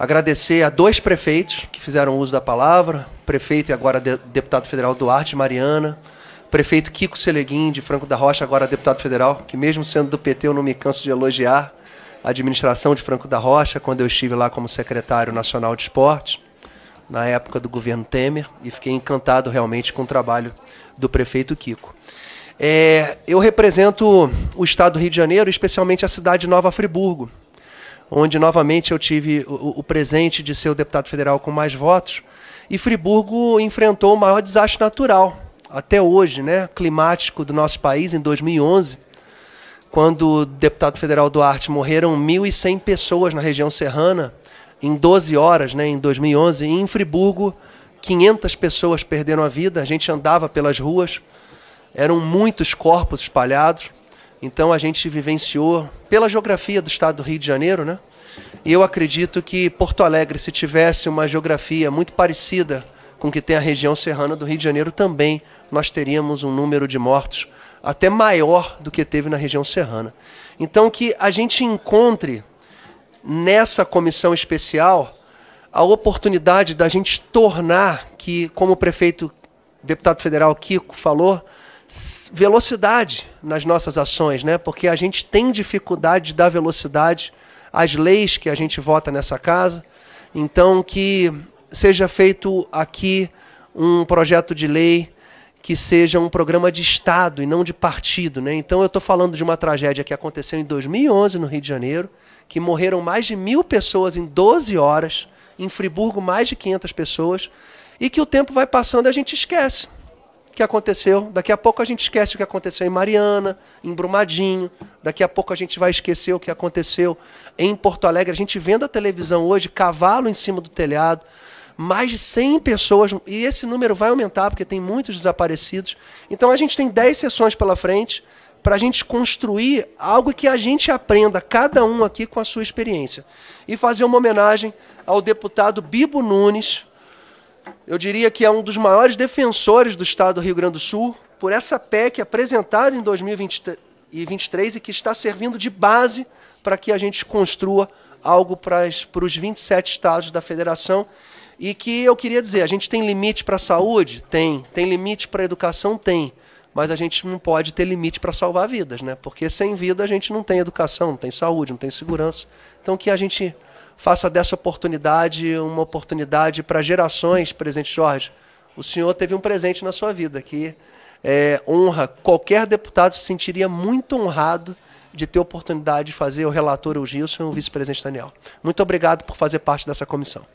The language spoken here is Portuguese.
Agradecer a dois prefeitos que fizeram uso da palavra, prefeito e agora de, deputado federal Duarte Mariana, prefeito Kiko Seleguin de Franco da Rocha, agora deputado federal, que mesmo sendo do PT eu não me canso de elogiar a administração de Franco da Rocha quando eu estive lá como secretário nacional de esporte na época do governo Temer e fiquei encantado realmente com o trabalho do prefeito Kiko. É, eu represento o estado do Rio de Janeiro, especialmente a cidade de Nova Friburgo, onde novamente eu tive o, o presente de ser o deputado federal com mais votos. E Friburgo enfrentou o maior desastre natural até hoje, né, climático do nosso país em 2011, quando o deputado federal Duarte morreram 1.100 pessoas na região serrana em 12 horas, né, em 2011, e em Friburgo 500 pessoas perderam a vida. A gente andava pelas ruas, eram muitos corpos espalhados. Então a gente vivenciou pela geografia do estado do Rio de Janeiro, né? E eu acredito que Porto Alegre, se tivesse uma geografia muito parecida com que tem a região serrana do Rio de Janeiro, também nós teríamos um número de mortos até maior do que teve na região serrana. Então que a gente encontre nessa comissão especial a oportunidade da gente tornar que, como o prefeito deputado federal Kiko falou, velocidade nas nossas ações, né? Porque a gente tem dificuldade de dar velocidade às leis que a gente vota nessa casa. Então que seja feito aqui um projeto de lei que seja um programa de Estado e não de partido. Né? Então, eu estou falando de uma tragédia que aconteceu em 2011 no Rio de Janeiro, que morreram mais de mil pessoas em 12 horas, em Friburgo, mais de 500 pessoas, e que o tempo vai passando e a gente esquece que aconteceu. Daqui a pouco a gente esquece o que aconteceu em Mariana, em Brumadinho. Daqui a pouco a gente vai esquecer o que aconteceu em Porto Alegre. A gente vendo a televisão hoje, cavalo em cima do telhado. Mais de 100 pessoas, e esse número vai aumentar porque tem muitos desaparecidos. Então a gente tem 10 sessões pela frente para a gente construir algo que a gente aprenda, cada um aqui com a sua experiência. E fazer uma homenagem ao deputado Bibo Nunes, eu diria que é um dos maiores defensores do Estado do Rio Grande do Sul por essa PEC apresentada em 2023 e que está servindo de base para que a gente construa algo para, as, para os 27 estados da federação. E que eu queria dizer, a gente tem limite para a saúde? Tem. Tem limite para a educação? Tem. Mas a gente não pode ter limite para salvar vidas, né? Porque sem vida a gente não tem educação, não tem saúde, não tem segurança. Então que a gente faça dessa oportunidade uma oportunidade para gerações, presidente Jorge. O senhor teve um presente na sua vida que é, honra. Qualquer deputado se sentiria muito honrado de ter a oportunidade de fazer o relator o Gilson o vice-presidente Daniel. Muito obrigado por fazer parte dessa comissão.